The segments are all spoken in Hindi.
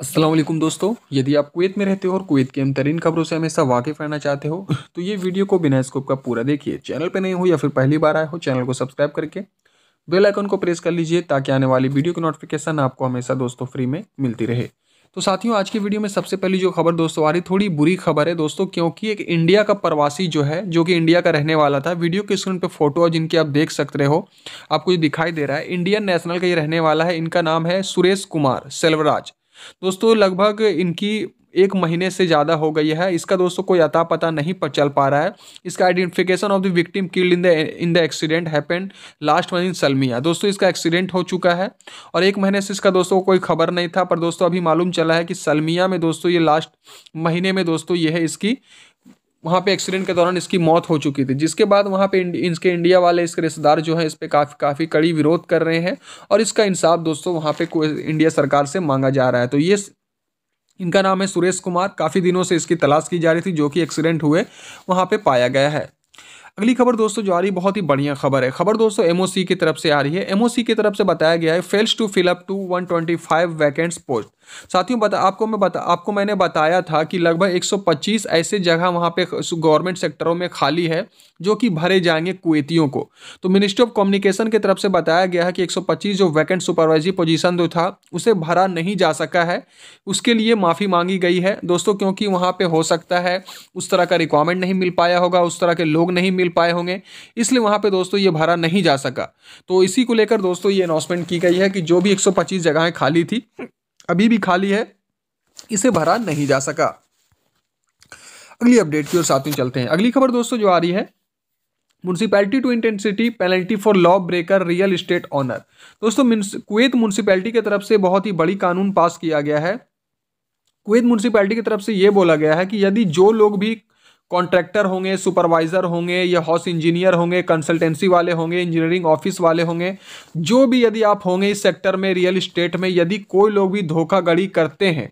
असलम दोस्तों यदि आप कुवैत में रहते हो और कुवैत के हम तरीन खबरों से हमेशा वाकिफ रहना चाहते हो तो ये वीडियो को बिना स्कोप का पूरा देखिए चैनल पर नहीं हो या फिर पहली बार आए हो चैनल को सब्सक्राइब करके बेल आइकन को प्रेस कर लीजिए ताकि आने वाली वीडियो की नोटिफिकेशन आपको हमेशा दोस्तों फ्री में मिलती रहे तो साथियों आज की वीडियो में सबसे पहली जो खबर दोस्तों आ रही थोड़ी बुरी खबर है दोस्तों क्योंकि एक इंडिया का प्रवासी जो है जो कि इंडिया का रहने वाला था वीडियो के स्क्रीन पे फोटो है जिनकी आप देख सकते हो आपको ये दिखाई दे रहा है इंडियन नेशनल का ये रहने वाला है इनका नाम है सुरेश कुमार सेल्वराज दोस्तों लगभग इनकी एक महीने से ज़्यादा हो गई है इसका दोस्तों कोई अता पता नहीं पर चल पा रहा है इसका identification of the victim killed in the in the accident happened last month in Salmiya दोस्तों इसका एक्सीडेंट हो चुका है और एक महीने से इसका दोस्तों को कोई खबर नहीं था पर दोस्तों अभी मालूम चला है कि सलमिया में दोस्तों ये लास्ट महीने में दोस्तों ये है इसकी वहाँ पे एक्सीडेंट के दौरान इसकी मौत हो चुकी थी जिसके बाद वहाँ पे इसके इंडिया वाले इसके रिश्तेदार जो है इस पर काफ़ी काफ़ी कड़ी विरोध कर रहे हैं और इसका इंसाफ दोस्तों वहाँ पे इंडिया सरकार से मांगा जा रहा है तो ये इनका नाम है सुरेश कुमार काफ़ी दिनों से इसकी तलाश की जा रही थी जो कि एक्सीडेंट हुए वहाँ पर पाया गया है अगली खबर दोस्तों जो आ रही है बहुत ही बढ़िया खबर है खबर दोस्तों एमओसी की तरफ से आ रही है एमओसी की तरफ से बताया गया है फेल्स टू टू वन टू 125 वैकेंट्स पोस्ट साथियों बता आपको मैं बता आपको मैंने बताया था कि लगभग 125 ऐसे जगह वहाँ पे गवर्नमेंट सेक्टरों में खाली है जो कि भरे जाएंगे कुवैतियों को तो मिनिस्ट्री ऑफ कम्युनिकेशन की तरफ से बताया गया है कि 125 जो वैकेंट सुपरवाइजरी पोजीशन जो था उसे भरा नहीं जा सका है उसके लिए माफ़ी मांगी गई है दोस्तों क्योंकि वहाँ पर हो सकता है उस तरह का रिक्वायरमेंट नहीं मिल पाया होगा उस तरह के लोग नहीं मिल पाए होंगे इसलिए वहाँ पर दोस्तों ये भरा नहीं जा सका तो इसी को लेकर दोस्तों ये अनाउंसमेंट की गई है कि जो भी एक जगहें खाली थी अभी भी खाली है इसे भरा नहीं जा सका अगली अपडेट की ओर साथ में चलते हैं अगली खबर दोस्तों जो आ रही है municipality to intensity penalty for law breaker real estate owner दोस्तों कुवैत म्यूनसिपैलिटी की तरफ से बहुत ही बड़ी कानून पास किया गया है कुवैत म्यूनसिपैलिटी की तरफ से ये बोला गया है कि यदि जो लोग भी कॉन्ट्रैक्टर होंगे सुपरवाइज़र होंगे या हाउस इंजीनियर होंगे कंसल्टेंसी वाले होंगे इंजीनियरिंग ऑफिस वाले होंगे जो भी यदि आप होंगे इस सेक्टर में रियल इस्टेट में यदि कोई लोग भी धोखाधड़ी करते हैं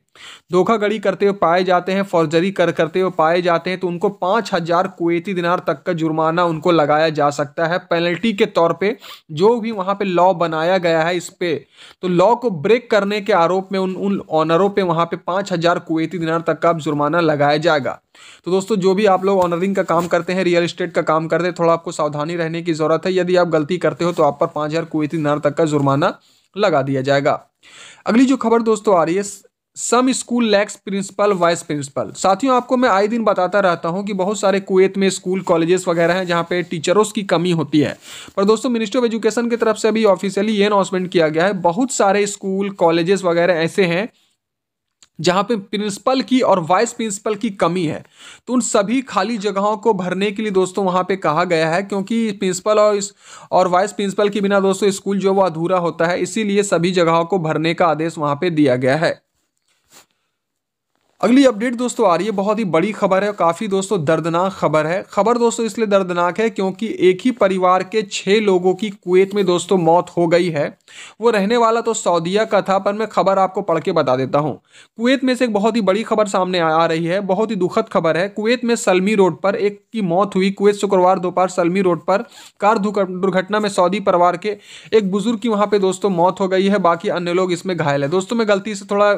धोखाधड़ी करते हुए पाए जाते हैं फौजरी कर करते हुए पाए जाते हैं तो उनको पाँच हज़ार कुवैती दिनार तक का जुर्माना उनको लगाया जा सकता है पेनल्टी के तौर पे जो भी वहाँ पे लॉ बनाया गया है इस पर तो लॉ को ब्रेक करने के आरोप में उन उन ऑनरों पे वहाँ पे पाँच हज़ार कुवैती दिनार तक का जुर्माना लगाया जाएगा तो दोस्तों जो भी आप लोग ऑनरिंग का काम करते हैं रियल इस्टेट का काम करते हैं थोड़ा आपको सावधानी रहने की ज़रूरत है यदि आप गलती करते हो तो आप पर पाँच हज़ार कुवैती दिनार तक का जुर्माना लगा दिया जाएगा अगली जो खबर दोस्तों आ रही है some school lacks principal vice principal साथियों आपको मैं आए दिन बताता रहता हूं कि बहुत सारे कुवैत में स्कूल कॉलेजेस वगैरह हैं जहां पे टीचरों की कमी होती है पर दोस्तों मिनिस्ट्री ऑफ एजुकेशन की तरफ से अभी ऑफिशियली ये अनाउंसमेंट किया गया है बहुत सारे स्कूल कॉलेजेस वगैरह ऐसे हैं जहाँ पे प्रिंसिपल की और वाइस प्रिंसिपल की कमी है तो उन सभी खाली जगहों को भरने के लिए दोस्तों वहाँ पे कहा गया है क्योंकि प्रिंसिपल और इस और वाइस प्रिंसिपल के बिना दोस्तों स्कूल जो वो अधूरा होता है इसीलिए सभी जगहों को भरने का आदेश वहाँ पे दिया गया है अगली अपडेट दोस्तों आ रही है बहुत ही बड़ी खबर है और काफ़ी दोस्तों दर्दनाक खबर है खबर दोस्तों इसलिए दर्दनाक है क्योंकि एक ही परिवार के छः लोगों की कुवैत में दोस्तों मौत हो गई है वो रहने वाला तो सऊदिया का था पर मैं खबर आपको पढ़ के बता देता हूँ कुवैत में से एक बहुत ही बड़ी खबर सामने आ रही है बहुत ही दुखद खबर है कुवैत में सलमी रोड पर एक की मौत हुई कुवैत शुक्रवार दोपहर सलमी रोड पर कार दुर्घटना में सऊदी परिवार के एक बुजुर्ग की वहाँ पर दोस्तों मौत हो गई है बाकी अन्य लोग इसमें घायल है दोस्तों में गलती से थोड़ा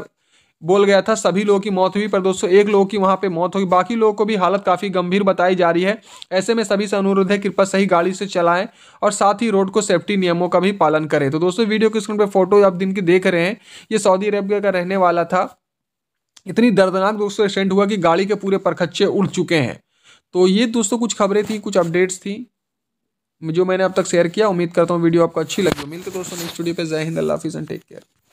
बोल गया था सभी लोगों की मौत हुई पर दोस्तों एक लोगों की वहाँ पे मौत हुई बाकी लोगों को भी हालत काफ़ी गंभीर बताई जा रही है ऐसे में सभी से अनुरोध है कृपया सही गाड़ी से चलाएं और साथ ही रोड को सेफ्टी नियमों का भी पालन करें तो दोस्तों वीडियो के स्क्रीन पर फोटो आप दिन की देख रहे हैं ये सऊदी अरेबिया का रहने वाला था इतनी दर्दनाक दोस्तों एक्सीडेंट हुआ कि गाड़ी के पूरे परखच्चे उड़ चुके हैं तो ये दोस्तों कुछ खबरें थी कुछ अपडेट्स थी जो मैंने अब तक शेयर किया उम्मीद करता हूँ वीडियो आपको अच्छी लगी मिलते दोस्तों नेक्स्ट वीडियो पर जय हिंद अल्लाह हाफिज़ एंड टेक केयर